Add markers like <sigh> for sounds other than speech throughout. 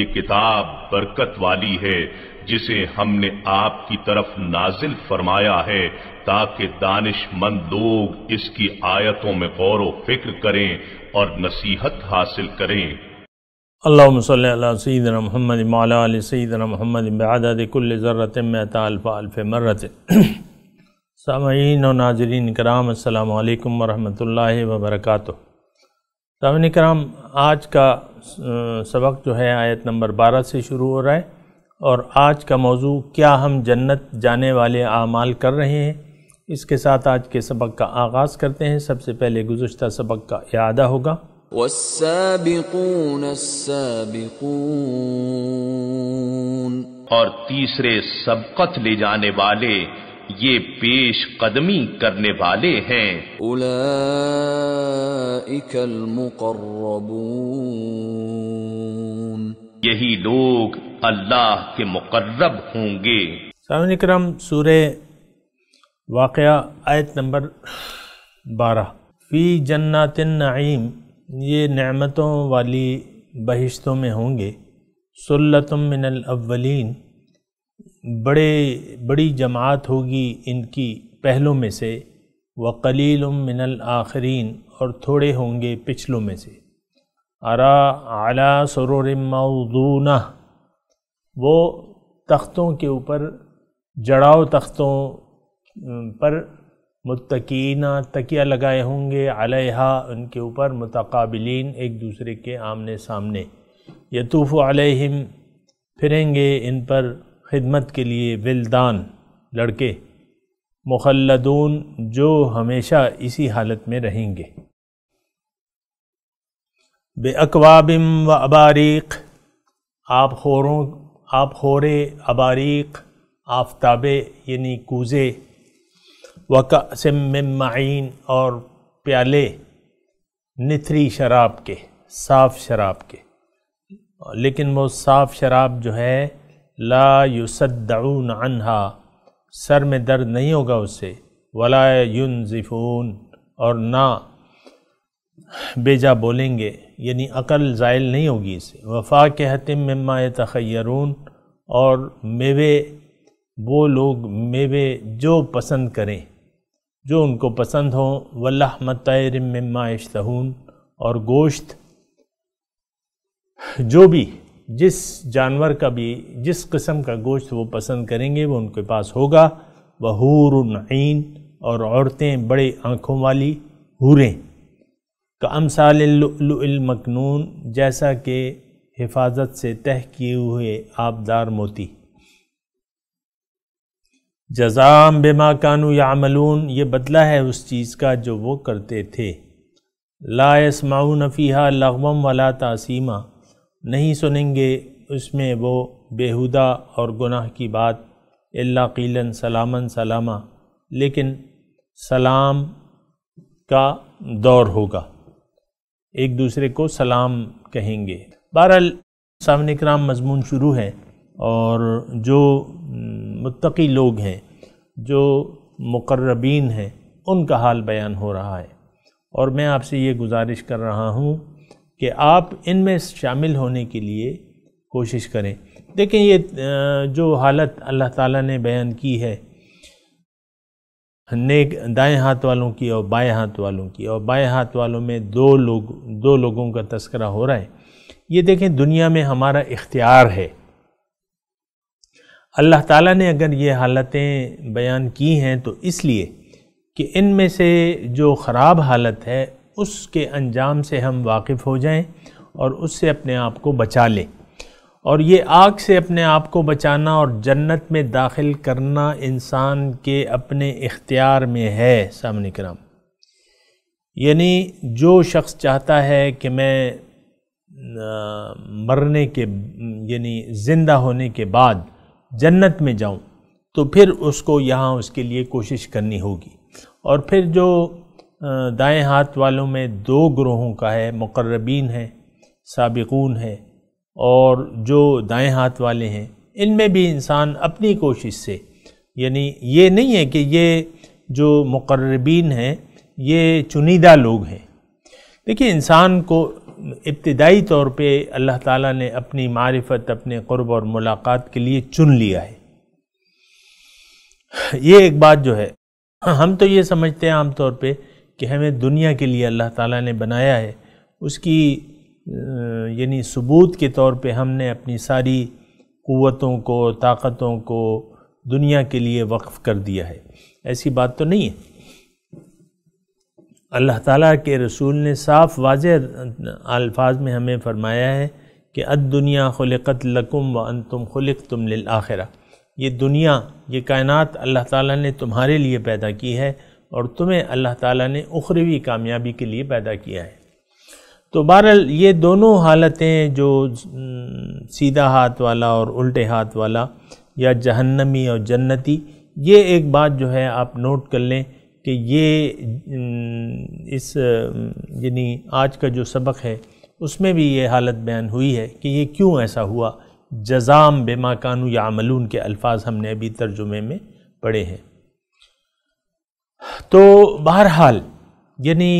یہ کتاب برکت والی ہے جسے ہم نے آپ کی طرف نازل فرمایا ہے تاکہ دانش مند لوگ اس کی آیتوں میں غور و فکر کریں اور نصیحت حاصل کریں اللہم صلی اللہ سیدنا محمد مالا علی سیدنا محمد بعدد کل ذرت میتا الف الف مرت سامعین و ناظرین کرام السلام علیکم ورحمۃ اللہ وبرکاتہ سامعین کرام آج کا سبق جو ہے آیت نمبر بارہ سے شروع ہو رہا ہے اور آج کا موضوع کیا ہم جنت جانے والے اعمال کر رہے ہیں اس کے ساتھ آج کے سبق کا آغاز کرتے ہیں سب سے پہلے گزشتہ سبق کا اعادہ ہوگا والسابقون السابقون اور تیسرے سبقت لے جانے والے یہ پیش قدمی کرنے والے ہیں الکل المقربون یہی لوگ اللہ کے مقرب ہوں گے کرم سورہ واقعہ آیت نمبر بارہ فی جنات النعیم یہ نعمتوں والی بہشتوں میں ہوں گے من الاولین بڑے بڑی جماعت ہوگی ان کی پہلوں میں سے وقلیل من الآخرین اور تھوڑے ہوں گے پچھلوں میں سے ارا اعلیٰ سرور موضونہ وہ تختوں کے اوپر جڑاؤ تختوں پر متقینہ تکیہ لگائے ہوں گے علیہا ان کے اوپر متقابلین ایک دوسرے کے آمنے سامنے یطوف علیہم پھریں گے ان پر خدمت کے لیے ولدان لڑکے مخلدون جو ہمیشہ اسی حالت میں رہیں گے بے اقوابم و اباریق آپ خوروں آپ خورے اباریق آفتابے یعنی کوزے وم معین اور پیالے نتھری شراب کے صاف شراب کے لیکن وہ صاف شراب جو ہے لا یصدعون عنها سر میں درد نہیں ہوگا اسے ولا ینزفون اور نہ بیجا بولیں گے یعنی عقل زائل نہیں ہوگی اسے وفا کے حتم مما تخیرون اور میوے وہ لوگ میوے جو پسند کریں جو ان کو پسند ہوں واللہ لاہ مما اشتہون اور گوشت جو بھی جس جانور کا بھی جس قسم کا گوشت وہ پسند کریں گے وہ ان کے پاس ہوگا وہ حورین اور عورتیں بڑے آنکھوں والی حوریں کا المکنون جیسا کہ حفاظت سے تہ کیے ہوئے آبدار موتی جزام بما کانو یعملون یہ بدلہ ہے اس چیز کا جو وہ کرتے تھے لا یسمعون فیہا لغوم ولا تاسیمہ نہیں سنیں گے اس میں وہ بیہودہ اور گناہ کی بات اللہ قیلن سلامن سلامہ لیکن سلام کا دور ہوگا ایک دوسرے کو سلام کہیں گے بہرحال سامن کرام مضمون شروع ہے اور جو متقی لوگ ہیں جو مقربین ہیں ان کا حال بیان ہو رہا ہے اور میں آپ سے یہ گزارش کر رہا ہوں کہ آپ ان میں شامل ہونے کے لیے کوشش کریں دیکھیں یہ جو حالت اللہ تعالیٰ نے بیان کی ہے نیک دائیں ہاتھ والوں کی اور بائیں ہاتھ والوں کی اور بائیں ہاتھ والوں میں دو لوگ دو لوگوں کا تذکرہ ہو رہا ہے یہ دیکھیں دنیا میں ہمارا اختیار ہے اللہ تعالیٰ نے اگر یہ حالتیں بیان کی ہیں تو اس لیے کہ ان میں سے جو خراب حالت ہے اس کے انجام سے ہم واقف ہو جائیں اور اس سے اپنے آپ کو بچا لیں اور یہ آگ سے اپنے آپ کو بچانا اور جنت میں داخل کرنا انسان کے اپنے اختیار میں ہے سامنے کرام یعنی جو شخص چاہتا ہے کہ میں مرنے کے یعنی زندہ ہونے کے بعد جنت میں جاؤں تو پھر اس کو یہاں اس کے لیے کوشش کرنی ہوگی اور پھر جو دائیں ہاتھ والوں میں دو گروہوں کا ہے مقربین ہیں سابقون ہیں اور جو دائیں ہاتھ والے ہیں ان میں بھی انسان اپنی کوشش سے یعنی یہ نہیں ہے کہ یہ جو مقربین ہیں یہ چنیدہ لوگ ہیں دیکھیے انسان کو ابتدائی طور پہ اللہ تعالیٰ نے اپنی معرفت اپنے قرب اور ملاقات کے لیے چن لیا ہے یہ ایک بات جو ہے ہم تو یہ سمجھتے ہیں عام طور پہ کہ ہمیں دنیا کے لیے اللہ تعالیٰ نے بنایا ہے اس کی یعنی ثبوت کے طور پہ ہم نے اپنی ساری قوتوں کو طاقتوں کو دنیا کے لیے وقف کر دیا ہے ایسی بات تو نہیں ہے اللہ تعالیٰ کے رسول نے صاف واضح الفاظ میں ہمیں فرمایا ہے کہ اد دنیا خلقت لکم و ان تم خلق تم یہ دنیا یہ کائنات اللہ تعالیٰ نے تمہارے لیے پیدا کی ہے اور تمہیں اللہ تعالیٰ نے اخروی کامیابی کے لیے پیدا کیا ہے تو بہرحال یہ دونوں حالتیں جو سیدھا ہاتھ والا اور الٹے ہاتھ والا یا جہنمی اور جنتی یہ ایک بات جو ہے آپ نوٹ کر لیں کہ یہ اس یعنی آج کا جو سبق ہے اس میں بھی یہ حالت بیان ہوئی ہے کہ یہ کیوں ایسا ہوا جزام بے ماکانو یا عملون کے الفاظ ہم نے ابھی ترجمے میں پڑھے ہیں تو بہرحال یعنی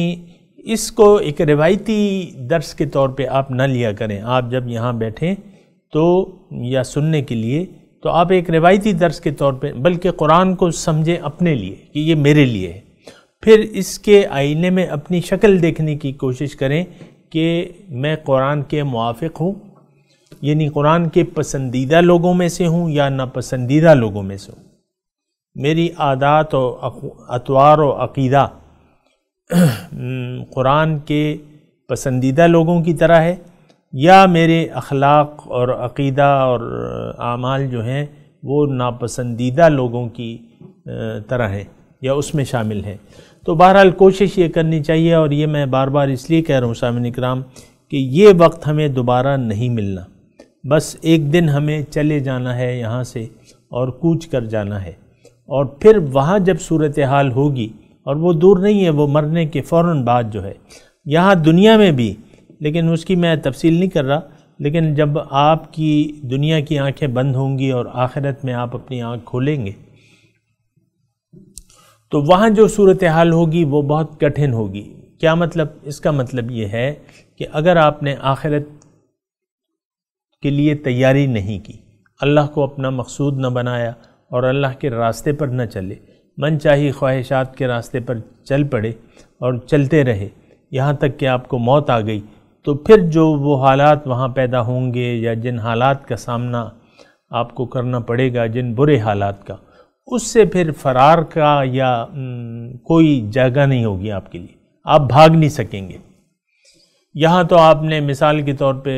اس کو ایک روایتی درس کے طور پہ آپ نہ لیا کریں آپ جب یہاں بیٹھیں تو یا سننے کے لیے تو آپ ایک روایتی درس کے طور پہ بلکہ قرآن کو سمجھیں اپنے لیے کہ یہ میرے لیے ہے پھر اس کے آئینے میں اپنی شکل دیکھنے کی کوشش کریں کہ میں قرآن کے موافق ہوں یعنی قرآن کے پسندیدہ لوگوں میں سے ہوں یا ناپسندیدہ لوگوں میں سے ہوں میری عادات و اطوار و عقیدہ <clears throat> قرآن کے پسندیدہ لوگوں کی طرح ہے یا میرے اخلاق اور عقیدہ اور اعمال جو ہیں وہ ناپسندیدہ لوگوں کی طرح ہیں یا اس میں شامل ہیں تو بہرحال کوشش یہ کرنی چاہیے اور یہ میں بار بار اس لیے کہہ رہا ہوں سامن اکرام کہ یہ وقت ہمیں دوبارہ نہیں ملنا بس ایک دن ہمیں چلے جانا ہے یہاں سے اور کوچ کر جانا ہے اور پھر وہاں جب صورتحال ہوگی اور وہ دور نہیں ہے وہ مرنے کے فوراً بعد جو ہے یہاں دنیا میں بھی لیکن اس کی میں تفصیل نہیں کر رہا لیکن جب آپ کی دنیا کی آنکھیں بند ہوں گی اور آخرت میں آپ اپنی آنکھ کھولیں گے تو وہاں جو صورتحال ہوگی وہ بہت کٹھن ہوگی کیا مطلب اس کا مطلب یہ ہے کہ اگر آپ نے آخرت کے لیے تیاری نہیں کی اللہ کو اپنا مقصود نہ بنایا اور اللہ کے راستے پر نہ چلے من چاہی خواہشات کے راستے پر چل پڑے اور چلتے رہے یہاں تک کہ آپ کو موت آ گئی تو پھر جو وہ حالات وہاں پیدا ہوں گے یا جن حالات کا سامنا آپ کو کرنا پڑے گا جن برے حالات کا اس سے پھر فرار کا یا کوئی جگہ نہیں ہوگی آپ کے لیے آپ بھاگ نہیں سکیں گے یہاں تو آپ نے مثال کے طور پہ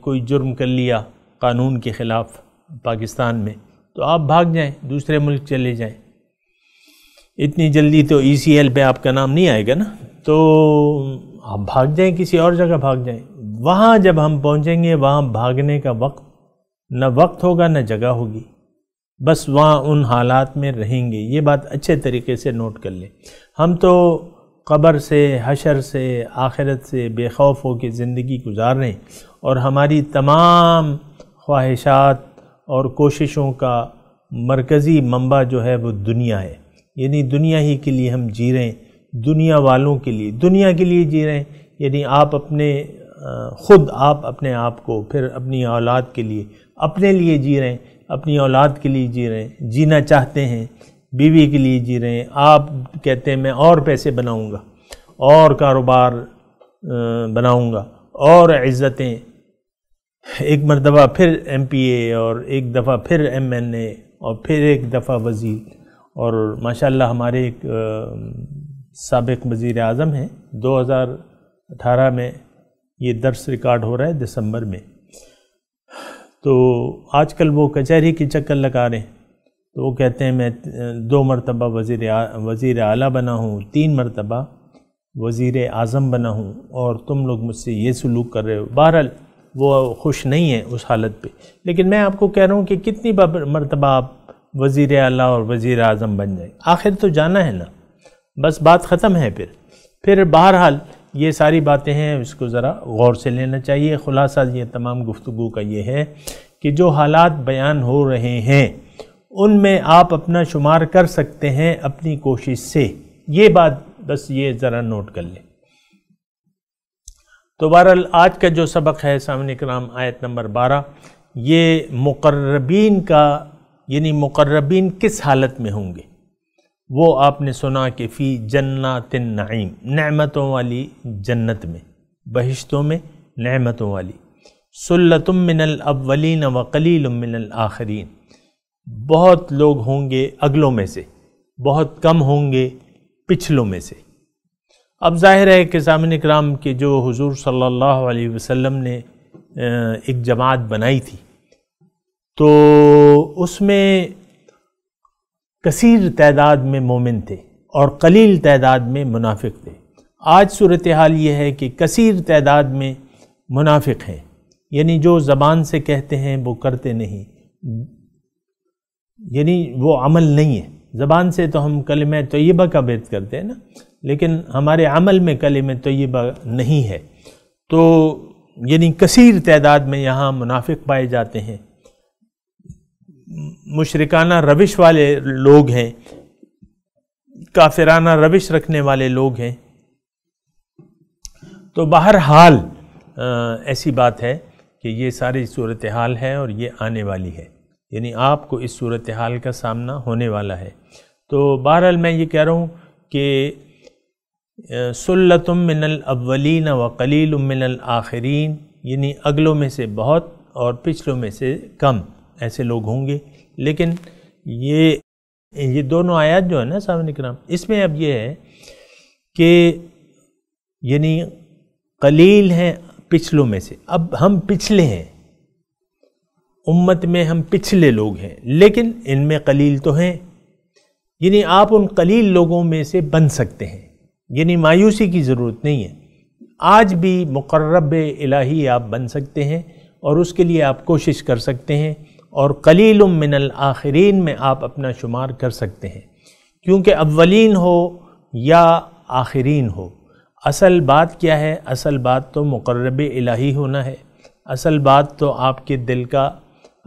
کوئی جرم کر لیا قانون کے خلاف پاکستان میں تو آپ بھاگ جائیں دوسرے ملک چلے جائیں اتنی جلدی تو ای سی ایل پہ آپ کا نام نہیں آئے گا نا تو آپ بھاگ جائیں کسی اور جگہ بھاگ جائیں وہاں جب ہم پہنچیں گے وہاں بھاگنے کا وقت نہ وقت ہوگا نہ جگہ ہوگی بس وہاں ان حالات میں رہیں گے یہ بات اچھے طریقے سے نوٹ کر لیں ہم تو قبر سے حشر سے آخرت سے بے خوف ہو کے زندگی گزار رہے ہیں اور ہماری تمام خواہشات اور کوششوں کا مرکزی منبع جو ہے وہ دنیا ہے یعنی دنیا ہی کے لیے ہم جی رہے ہیں دنیا والوں کے لیے دنیا کے لیے جی رہے ہیں یعنی آپ اپنے خود آپ اپنے آپ کو پھر اپنی اولاد کے لیے اپنے لیے جی رہے ہیں اپنی اولاد کے لیے جی رہے ہیں جینا چاہتے ہیں بیوی کے لیے جی رہے ہیں آپ کہتے ہیں میں اور پیسے بناؤں گا اور کاروبار بناؤں گا اور عزتیں ایک مرتبہ پھر ایم پی اے اور ایک دفعہ پھر ایم این اے اور پھر ایک دفعہ وزیر اور ماشاءاللہ اللہ ہمارے ایک سابق وزیر اعظم ہیں دو ہزار اٹھارہ میں یہ درس ریکارڈ ہو رہا ہے دسمبر میں تو آج کل وہ کچہری کی چکر لگا رہے ہیں تو وہ کہتے ہیں میں دو مرتبہ وزیر وزیر اعلیٰ بنا ہوں تین مرتبہ وزیر اعظم بنا ہوں اور تم لوگ مجھ سے یہ سلوک کر رہے ہو بہرحال وہ خوش نہیں ہیں اس حالت پہ لیکن میں آپ کو کہہ رہا ہوں کہ کتنی مرتبہ آپ وزیر اعلیٰ اور وزیر اعظم بن جائیں آخر تو جانا ہے نا بس بات ختم ہے پھر پھر بہرحال یہ ساری باتیں ہیں اس کو ذرا غور سے لینا چاہیے خلاصہ یہ تمام گفتگو کا یہ ہے کہ جو حالات بیان ہو رہے ہیں ان میں آپ اپنا شمار کر سکتے ہیں اپنی کوشش سے یہ بات بس یہ ذرا نوٹ کر لیں تو بہرحال آج کا جو سبق ہے سامنے اکرام آیت نمبر بارہ یہ مقربین کا یعنی مقربین کس حالت میں ہوں گے وہ آپ نے سنا کہ فی جنات النعیم نعمتوں والی جنت میں بہشتوں میں نعمتوں والی الاولین و قلیل من الاخرین بہت لوگ ہوں گے اگلوں میں سے بہت کم ہوں گے پچھلوں میں سے اب ظاہر ہے کہ ضامن اکرام کے جو حضور صلی اللہ علیہ وسلم نے ایک جماعت بنائی تھی تو اس میں کثیر تعداد میں مومن تھے اور قلیل تعداد میں منافق تھے آج صورتحال یہ ہے کہ کثیر تعداد میں منافق ہیں یعنی جو زبان سے کہتے ہیں وہ کرتے نہیں یعنی وہ عمل نہیں ہے زبان سے تو ہم کلمہ طیبہ کا بیت کرتے ہیں نا لیکن ہمارے عمل میں کلے میں نہیں ہے تو یعنی کثیر تعداد میں یہاں منافق پائے جاتے ہیں مشرکانہ روش والے لوگ ہیں کافرانہ روش رکھنے والے لوگ ہیں تو بہرحال ایسی بات ہے کہ یہ ساری صورتحال ہے اور یہ آنے والی ہے یعنی آپ کو اس صورتحال کا سامنا ہونے والا ہے تو بہرحال میں یہ کہہ رہا ہوں کہ الاولین و قلیل من الآخرین یعنی اگلوں میں سے بہت اور پچھلوں میں سے کم ایسے لوگ ہوں گے لیکن یہ یہ دونوں آیات جو ہیں نا سامنے کرام اس میں اب یہ ہے کہ یعنی قلیل ہیں پچھلوں میں سے اب ہم پچھلے ہیں امت میں ہم پچھلے لوگ ہیں لیکن ان میں قلیل تو ہیں یعنی آپ ان قلیل لوگوں میں سے بن سکتے ہیں یعنی مایوسی کی ضرورت نہیں ہے آج بھی مقرب الہی آپ بن سکتے ہیں اور اس کے لیے آپ کوشش کر سکتے ہیں اور قلیل من الآخرین میں آپ اپنا شمار کر سکتے ہیں کیونکہ اولین ہو یا آخرین ہو اصل بات کیا ہے اصل بات تو مقرب الہی ہونا ہے اصل بات تو آپ کے دل کا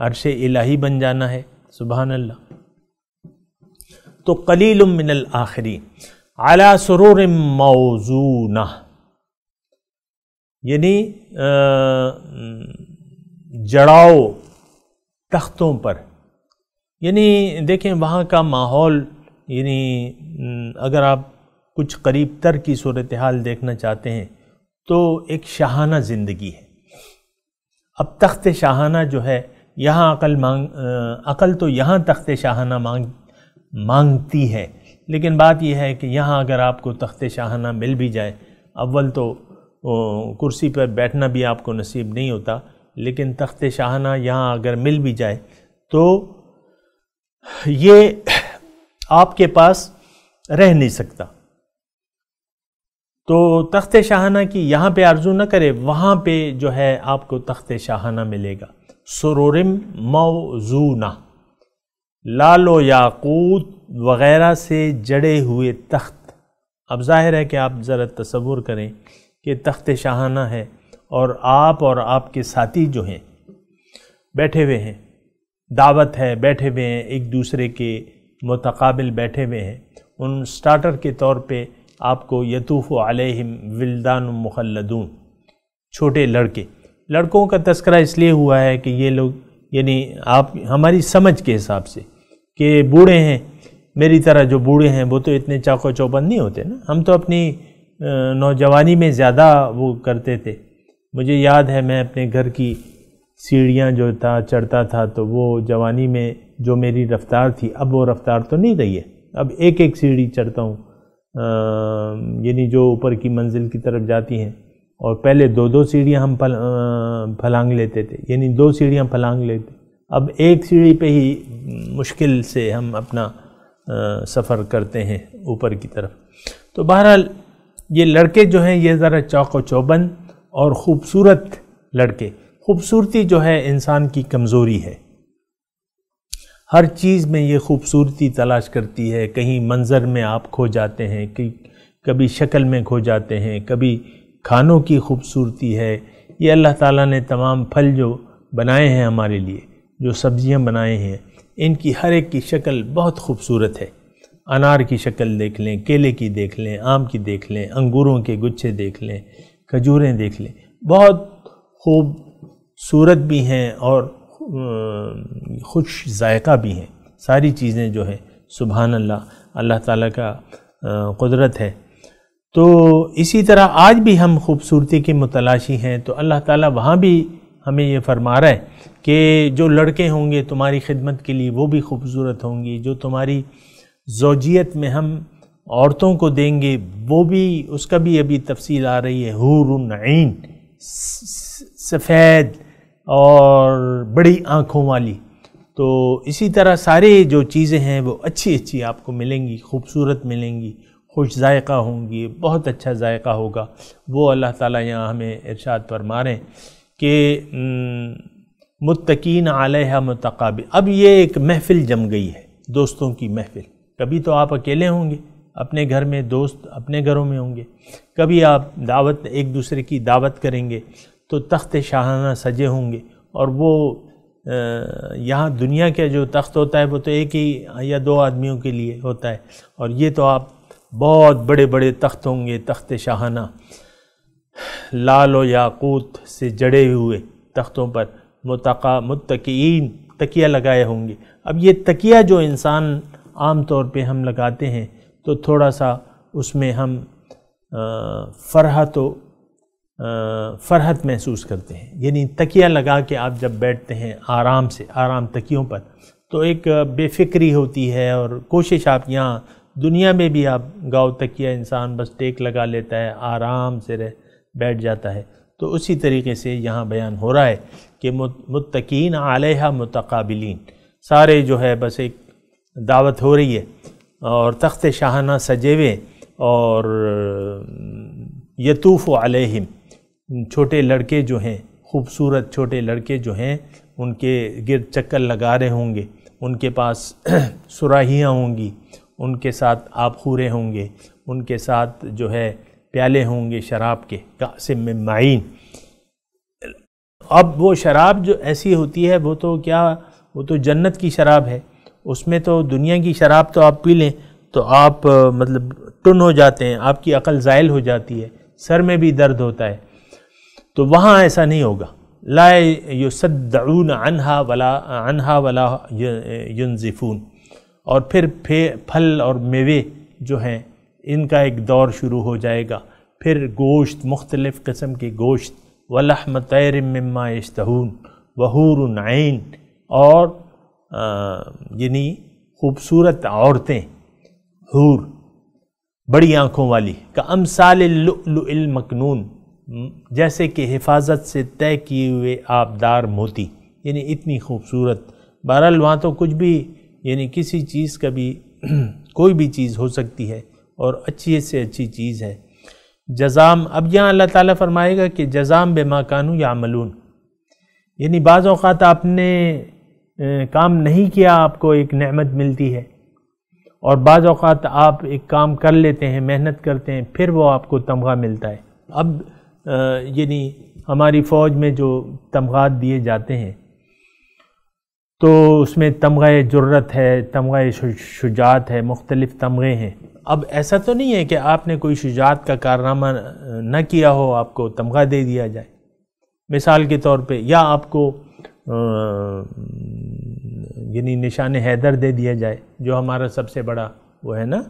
عرش الہی بن جانا ہے سبحان اللہ تو قلیل من الآخرین اعلیٰ سرور موزونہ موزون یعنی جڑاؤ تختوں پر یعنی دیکھیں وہاں کا ماحول یعنی اگر آپ کچھ قریب تر کی صورتحال دیکھنا چاہتے ہیں تو ایک شاہانہ زندگی ہے اب تخت شاہانہ جو ہے یہاں عقل مانگ عقل تو یہاں تخت شاہانہ مانگ مانگتی ہے لیکن بات یہ ہے کہ یہاں اگر آپ کو تخت شاہانہ مل بھی جائے اول تو کرسی پر بیٹھنا بھی آپ کو نصیب نہیں ہوتا لیکن تخت شاہانہ یہاں اگر مل بھی جائے تو یہ آپ کے پاس رہ نہیں سکتا تو تخت شاہانہ کی یہاں پہ آرزو نہ کرے وہاں پہ جو ہے آپ کو تخت شاہانہ ملے گا سرورم موزونہ لال و یاقوت وغیرہ سے جڑے ہوئے تخت اب ظاہر ہے کہ آپ ذرا تصور کریں کہ تخت شاہانہ ہے اور آپ اور آپ کے ساتھی جو ہیں بیٹھے ہوئے ہیں دعوت ہے بیٹھے ہوئے ہیں ایک دوسرے کے متقابل بیٹھے ہوئے ہیں ان سٹارٹر کے طور پہ آپ کو یتوف علیہم ولدان مخلدون چھوٹے لڑکے لڑکوں کا تذکرہ اس لیے ہوا ہے کہ یہ لوگ یعنی آپ ہماری سمجھ کے حساب سے کہ بوڑھے ہیں میری طرح جو بوڑھے ہیں وہ تو اتنے چاقو چوبند نہیں ہوتے نا ہم تو اپنی نوجوانی میں زیادہ وہ کرتے تھے مجھے یاد ہے میں اپنے گھر کی سیڑھیاں جو تھا چڑھتا تھا تو وہ جوانی میں جو میری رفتار تھی اب وہ رفتار تو نہیں رہی ہے اب ایک ایک سیڑھی چڑھتا ہوں یعنی جو اوپر کی منزل کی طرف جاتی ہیں اور پہلے دو دو سیڑھیاں ہم پھلانگ لیتے تھے یعنی دو سیڑھیاں پھلانگ لیتے اب ایک سیڑھی پہ ہی مشکل سے ہم اپنا سفر کرتے ہیں اوپر کی طرف تو بہرحال یہ لڑکے جو ہیں یہ ذرا چوک و چوبند اور خوبصورت لڑکے خوبصورتی جو ہے انسان کی کمزوری ہے ہر چیز میں یہ خوبصورتی تلاش کرتی ہے کہیں منظر میں آپ کھو جاتے ہیں کبھی شکل میں کھو جاتے ہیں کبھی کھانوں کی خوبصورتی ہے یہ اللہ تعالیٰ نے تمام پھل جو بنائے ہیں ہمارے لیے جو سبزیاں بنائے ہیں ان کی ہر ایک کی شکل بہت خوبصورت ہے انار کی شکل دیکھ لیں کیلے کی دیکھ لیں آم کی دیکھ لیں انگوروں کے گچھے دیکھ لیں کھجوریں دیکھ لیں بہت خوبصورت بھی ہیں اور خوش ذائقہ بھی ہیں ساری چیزیں جو ہیں سبحان اللہ اللہ تعالیٰ کا قدرت ہے تو اسی طرح آج بھی ہم خوبصورتی کی متلاشی ہیں تو اللہ تعالیٰ وہاں بھی ہمیں یہ فرما رہا ہے کہ جو لڑکے ہوں گے تمہاری خدمت کے لیے وہ بھی خوبصورت ہوں گی جو تمہاری زوجیت میں ہم عورتوں کو دیں گے وہ بھی اس کا بھی ابھی تفصیل آ رہی ہے حور عین سفید اور بڑی آنکھوں والی تو اسی طرح سارے جو چیزیں ہیں وہ اچھی اچھی آپ کو ملیں گی خوبصورت ملیں گی خوش ذائقہ ہوں گی بہت اچھا ذائقہ ہوگا وہ اللہ تعالیٰ یہاں ہمیں ارشاد ہیں کہ متقین علیہ متقابل اب یہ ایک محفل جم گئی ہے دوستوں کی محفل کبھی تو آپ اکیلے ہوں گے اپنے گھر میں دوست اپنے گھروں میں ہوں گے کبھی آپ دعوت ایک دوسرے کی دعوت کریں گے تو تخت شاہانہ سجے ہوں گے اور وہ یہاں دنیا کا جو تخت ہوتا ہے وہ تو ایک ہی یا دو آدمیوں کے لیے ہوتا ہے اور یہ تو آپ بہت بڑے بڑے تخت ہوں گے تخت شاہانہ لال و یاقوت سے جڑے ہوئے تختوں پر متقا متقین تکیہ لگائے ہوں گے اب یہ تکیہ جو انسان عام طور پہ ہم لگاتے ہیں تو تھوڑا سا اس میں ہم فرحت و فرحت محسوس کرتے ہیں یعنی تکیہ لگا کے آپ جب بیٹھتے ہیں آرام سے آرام تکیوں پر تو ایک بے فکری ہوتی ہے اور کوشش آپ یہاں دنیا میں بھی آپ گاؤ تکیہ انسان بس ٹیک لگا لیتا ہے آرام سے رہ بیٹھ جاتا ہے تو اسی طریقے سے یہاں بیان ہو رہا ہے کہ متقین علیہ متقابلین سارے جو ہے بس ایک دعوت ہو رہی ہے اور تخت شاہانہ سجیوے اور یتوف علیہم چھوٹے لڑکے جو ہیں خوبصورت چھوٹے لڑکے جو ہیں ان کے گرد چکر لگا رہے ہوں گے ان کے پاس <clears throat> سراہیاں ہوں گی ان کے ساتھ آپ خورے ہوں گے ان کے ساتھ جو ہے پیالے ہوں گے شراب کے قاسم معین اب وہ شراب جو ایسی ہوتی ہے وہ تو کیا وہ تو جنت کی شراب ہے اس میں تو دنیا کی شراب تو آپ پی لیں تو آپ مطلب ٹن ہو جاتے ہیں آپ کی عقل زائل ہو جاتی ہے سر میں بھی درد ہوتا ہے تو وہاں ایسا نہیں ہوگا لا یصدعون عنہا ولا عنہا ولا ینزفون اور پھر پھل اور میوے جو ہیں ان کا ایک دور شروع ہو جائے گا پھر گوشت مختلف قسم کے گوشت طیر مما اشتہون عین اور یعنی خوبصورت عورتیں حور بڑی آنکھوں والی کا المکنون جیسے کہ حفاظت سے طے کیے ہوئے آبدار موتی یعنی اتنی خوبصورت بہرحال وہاں تو کچھ بھی یعنی کسی چیز کا بھی <clears throat> کوئی بھی چیز ہو سکتی ہے اور اچھی سے اچھی چیز ہے جزام اب یہاں اللہ تعالیٰ فرمائے گا کہ جزام بے ما کانو یا عملون یعنی بعض اوقات آپ نے کام نہیں کیا آپ کو ایک نعمت ملتی ہے اور بعض اوقات آپ ایک کام کر لیتے ہیں محنت کرتے ہیں پھر وہ آپ کو تمغہ ملتا ہے اب یعنی ہماری فوج میں جو تمغات دیے جاتے ہیں تو اس میں تمغہ جرت ہے تمغہ شجاعت ہے مختلف تمغے ہیں اب ایسا تو نہیں ہے کہ آپ نے کوئی شجاعت کا کارنامہ نہ کیا ہو آپ کو تمغہ دے دیا جائے مثال کے طور پہ یا آپ کو یعنی نشان حیدر دے دیا جائے جو ہمارا سب سے بڑا وہ ہے نا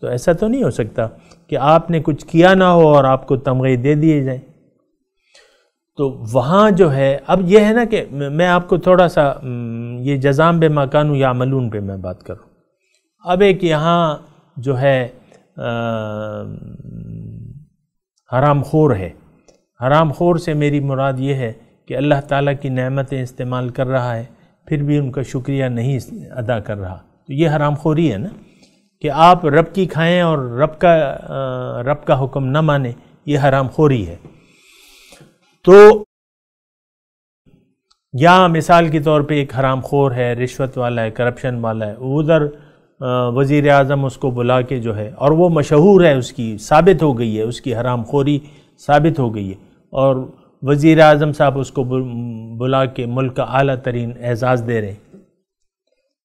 تو ایسا تو نہیں ہو سکتا کہ آپ نے کچھ کیا نہ ہو اور آپ کو تمغے دے دیے جائیں تو وہاں جو ہے اب یہ ہے نا کہ میں آپ کو تھوڑا سا یہ جزام بے مکانوں یا ملون پہ میں بات کروں اب ایک یہاں جو ہے حرام خور ہے حرام خور سے میری مراد یہ ہے کہ اللہ تعالیٰ کی نعمتیں استعمال کر رہا ہے پھر بھی ان کا شکریہ نہیں ادا کر رہا تو یہ حرام خوری ہے نا کہ آپ رب کی کھائیں اور رب کا رب کا حکم نہ مانیں یہ حرام خوری ہے تو یا مثال کے طور پہ ایک حرام خور ہے رشوت والا ہے کرپشن والا ہے ادھر وزیر اعظم اس کو بلا کے جو ہے اور وہ مشہور ہے اس کی ثابت ہو گئی ہے اس کی حرام خوری ثابت ہو گئی ہے اور وزیر اعظم صاحب اس کو بلا کے ملک کا اعلیٰ ترین اعزاز دے رہے ہیں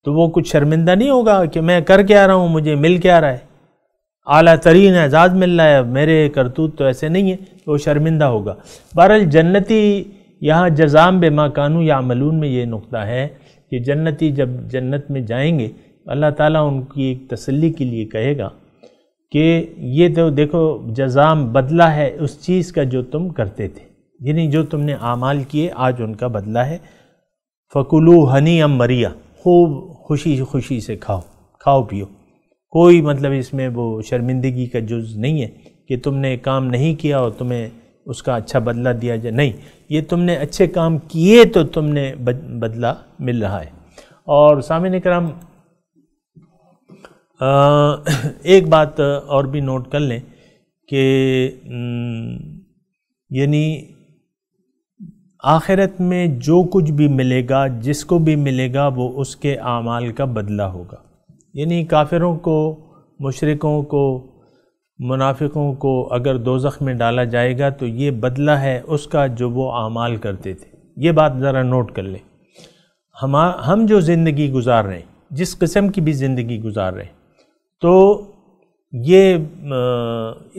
تو وہ کچھ شرمندہ نہیں ہوگا کہ میں کر کے آ رہا ہوں مجھے مل کے آ رہا ہے اعلیٰ ترین اعزاز مل رہا ہے میرے کرتوت تو ایسے نہیں ہیں وہ شرمندہ ہوگا بہرحال جنتی یہاں جزام بے ماں یا عملون میں یہ نقطہ ہے کہ جنتی جب جنت میں جائیں گے اللہ تعالیٰ ان کی ایک تسلی کے لیے کہے گا کہ یہ تو دیکھو جزام بدلہ ہے اس چیز کا جو تم کرتے تھے یعنی جو تم نے اعمال کیے آج ان کا بدلہ ہے فکلو ہنی امریا خوب خوشی خوشی سے کھاؤ کھاؤ پیو کوئی مطلب اس میں وہ شرمندگی کا جز نہیں ہے کہ تم نے کام نہیں کیا اور تمہیں اس کا اچھا بدلہ دیا جائے نہیں یہ تم نے اچھے کام کیے تو تم نے بدلہ مل رہا ہے اور سامعین کرام ایک بات اور بھی نوٹ کر لیں کہ یعنی آخرت میں جو کچھ بھی ملے گا جس کو بھی ملے گا وہ اس کے اعمال کا بدلہ ہوگا یعنی کافروں کو مشرقوں کو منافقوں کو اگر دوزخ میں ڈالا جائے گا تو یہ بدلہ ہے اس کا جو وہ اعمال کرتے تھے یہ بات ذرا نوٹ کر لیں ہم جو زندگی گزار رہے ہیں جس قسم کی بھی زندگی گزار رہے ہیں تو یہ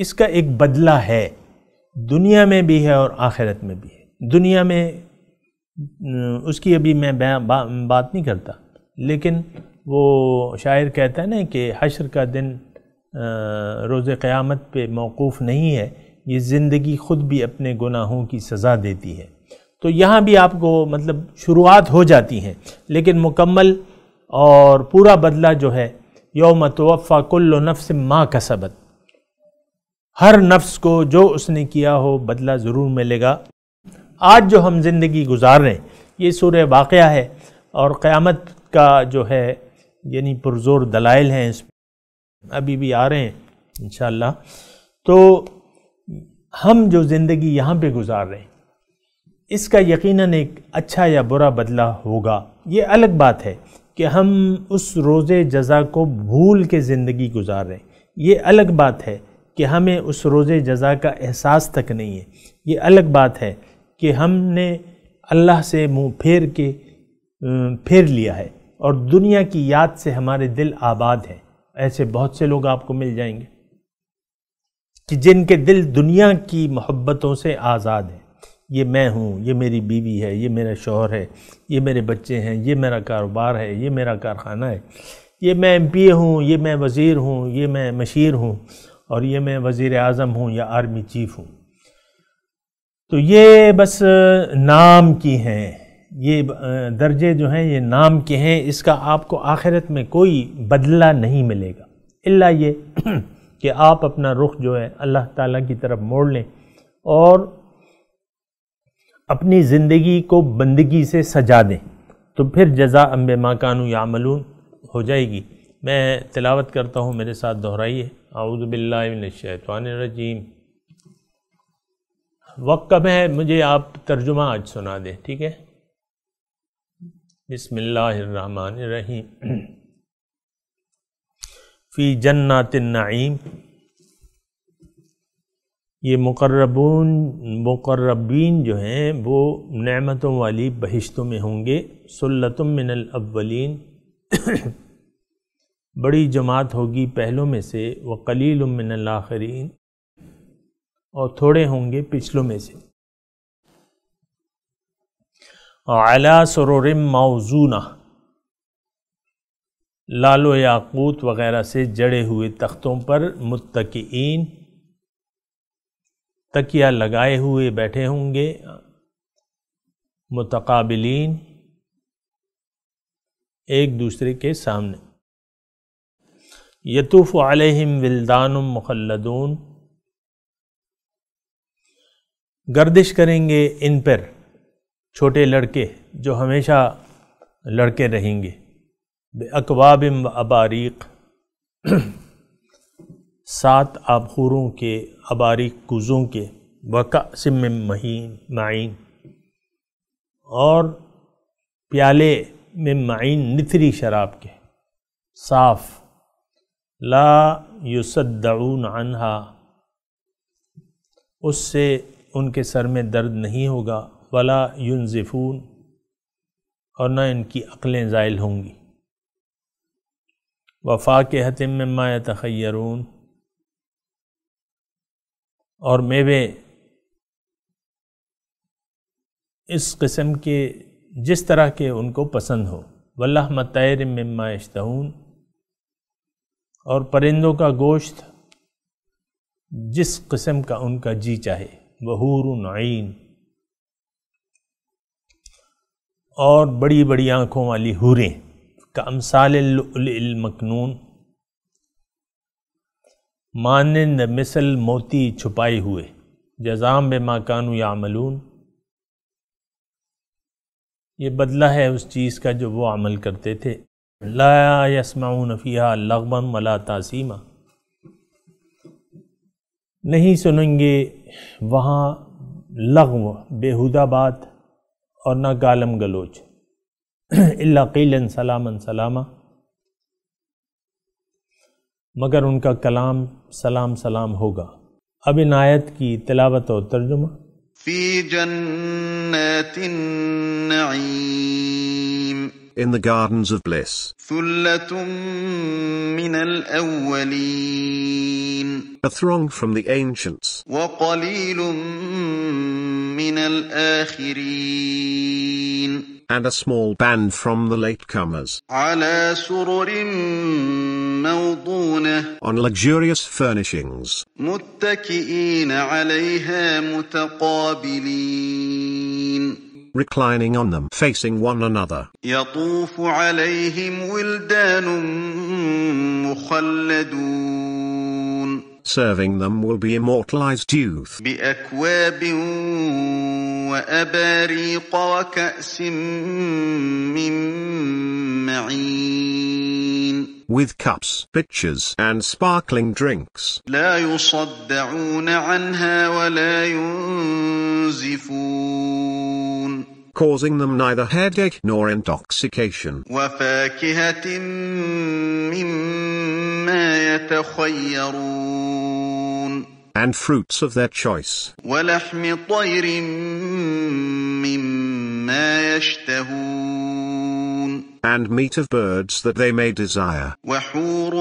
اس کا ایک بدلہ ہے دنیا میں بھی ہے اور آخرت میں بھی ہے دنیا میں اس کی ابھی میں بات نہیں کرتا لیکن وہ شاعر کہتا ہے نا کہ حشر کا دن روز قیامت پہ موقوف نہیں ہے یہ زندگی خود بھی اپنے گناہوں کی سزا دیتی ہے تو یہاں بھی آپ کو مطلب شروعات ہو جاتی ہیں لیکن مکمل اور پورا بدلہ جو ہے یوم توفا کل و نفس ماں کا ہر نفس کو جو اس نے کیا ہو بدلہ ضرور ملے گا آج جو ہم زندگی گزار رہے ہیں یہ سورہ واقعہ ہے اور قیامت کا جو ہے یعنی پرزور دلائل ہیں اس ابھی بھی آ رہے ہیں انشاءاللہ تو ہم جو زندگی یہاں پہ گزار رہے ہیں اس کا یقیناً ایک اچھا یا برا بدلہ ہوگا یہ الگ بات ہے کہ ہم اس روز جزا کو بھول کے زندگی گزار رہے ہیں یہ الگ بات ہے کہ ہمیں اس روز جزا کا احساس تک نہیں ہے یہ الگ بات ہے کہ ہم نے اللہ سے منہ پھیر کے پھیر لیا ہے اور دنیا کی یاد سے ہمارے دل آباد ہیں ایسے بہت سے لوگ آپ کو مل جائیں گے کہ جن کے دل دنیا کی محبتوں سے آزاد ہیں یہ میں ہوں یہ میری بیوی ہے یہ میرا شوہر ہے یہ میرے بچے ہیں یہ میرا کاروبار ہے یہ میرا کارخانہ ہے یہ میں ایم پی اے ہوں یہ میں وزیر ہوں یہ میں مشیر ہوں اور یہ میں وزیر اعظم ہوں یا آرمی چیف ہوں تو یہ بس نام کی ہیں یہ درجے جو ہیں یہ نام کے ہیں اس کا آپ کو آخرت میں کوئی بدلہ نہیں ملے گا اللہ یہ کہ آپ اپنا رخ جو ہے اللہ تعالیٰ کی طرف موڑ لیں اور اپنی زندگی کو بندگی سے سجا دیں تو پھر جزا امب ماکانو یاملون ہو جائے گی میں تلاوت کرتا ہوں میرے ساتھ دہرائیے من الشیطان الرجیم وقت کب ہے مجھے آپ ترجمہ آج سنا دیں ٹھیک ہے بسم اللہ الرحمن الرحیم فی جنات النعیم یہ مقربون مقربین جو ہیں وہ نعمتوں والی بہشتوں میں ہوں گے سلۃۃ من الاولین بڑی جماعت ہوگی پہلوں میں سے وہ قلیل من الاخرین اور تھوڑے ہوں گے پچھلوں میں سے اعلیٰ سرور موزونہ لال و یاقوت وغیرہ سے جڑے ہوئے تختوں پر متقین تکیہ لگائے ہوئے بیٹھے ہوں گے متقابلین ایک دوسرے کے سامنے یتوف علیہم ولدان مخلدون گردش کریں گے ان پر چھوٹے لڑکے جو ہمیشہ لڑکے رہیں گے بے اقوابم اباریک سات آبخوروں کے اباری کوزوں کے سم مہین معین اور پیالے میں معین نتری شراب کے صاف لا یصدعون عنہا اس سے ان کے سر میں درد نہیں ہوگا ولا ینزفون اور نہ ان کی عقلیں زائل ہوں گی وفا کے حتم تخیرون اور میوے اس قسم کے جس طرح کے ان کو پسند ہو واللہ متعر مما اشتہون اور پرندوں کا گوشت جس قسم کا ان کا جی چاہے وہور عین اور بڑی بڑی آنکھوں والی حوریں کا المکنون مانند مثل موتی چھپائے ہوئے جزام بے ماکانو یا عملون یہ بدلہ ہے اس چیز کا جو وہ عمل کرتے تھے لا یسمعون فیہا لغبا ولا تاسیما نہیں سنیں گے وہاں لغو بیہود بات اور نہ گالم گلوچ <clears throat> اللہ قیلن سلامن سلامہ मगर उनका कलाम सलाम सलाम होगा अब इन आयत की तिलावत और तर्जुमा फी जन्नतिन In the gardens of bliss. A throng from the ancients. And a small band from the latecomers. موضونة on luxurious furnishings متكئين عليها متقابلين reclining on them facing one another يطوف عليهم ولدان مخلدون serving them will be immortalized youth بأكواب وأباريق وكأس من معين with cups, pitchers and sparkling drinks. causing them neither headache nor intoxication. and fruits of their choice. ولحم طير mama يشتهون and meat of birds that they may desire, and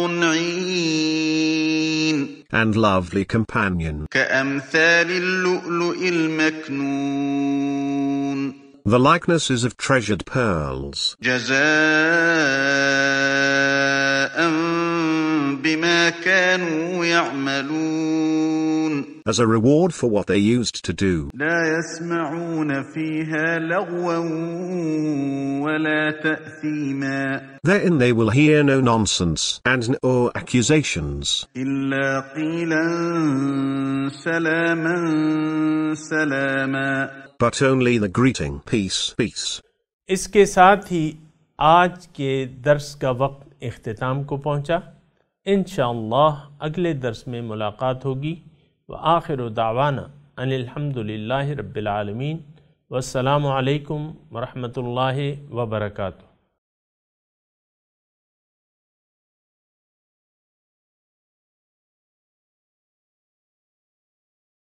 lovely companion, the likenesses of treasured pearls. بما كانوا يعملون as a reward for what they used to do. Therein they will hear no nonsense and no accusations. But only the greeting peace peace. इसके साथ ही आज के दर्स का वक्त अख्ताम को पहुंचा इन अगले दर्स में मुलाकात होगी و ان الحمد للہ رب العالمین والسلام علیکم ورحمۃ اللہ وبرکاتہ